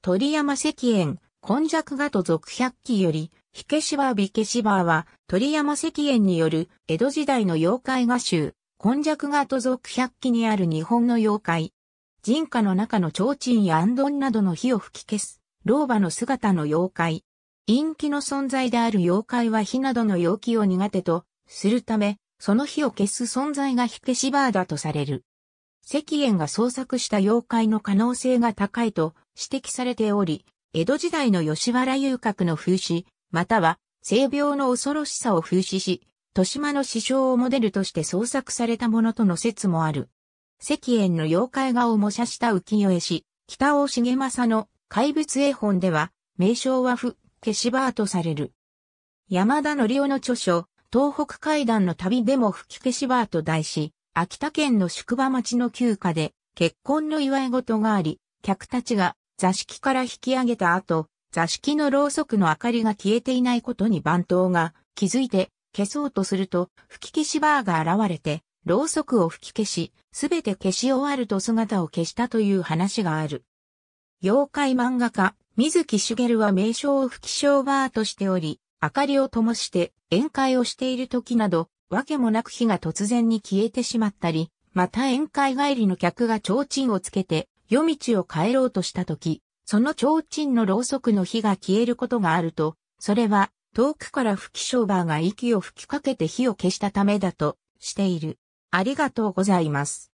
鳥山石燕、今弱画と続百鬼より、火消しバー火消しバーは、鳥山石燕による江戸時代の妖怪画集、今弱画と続百鬼にある日本の妖怪。人家の中の提灯や安頓などの火を吹き消す、老婆の姿の妖怪。陰気の存在である妖怪は火などの陽気を苦手とするため、その火を消す存在が火消しバーだとされる。石燕が創作した妖怪の可能性が高いと指摘されており、江戸時代の吉原遊郭の風刺、または性病の恐ろしさを風刺し、豊島の師匠をモデルとして創作されたものとの説もある。石燕の妖怪画を模写した浮世絵師、北尾重政の怪物絵本では、名称は不、消しバーとされる。山田則夫の著書、東北階段の旅でも吹き消しバーと題し、秋田県の宿場町の旧家で、結婚の祝い事があり、客たちが座敷から引き上げた後、座敷のろうそくの明かりが消えていないことに番頭が気づいて消そうとすると吹き消しバーが現れて、ろうそくを吹き消し、すべて消し終わると姿を消したという話がある。妖怪漫画家、水木しげるは名称を吹き消バーとしており、明かりを灯して宴会をしている時など、わけもなく火が突然に消えてしまったり、また宴会帰りの客が提灯をつけて夜道を帰ろうとした時、その提灯のろうそくの火が消えることがあると、それは遠くから吹きショーバーが息を吹きかけて火を消したためだとしている。ありがとうございます。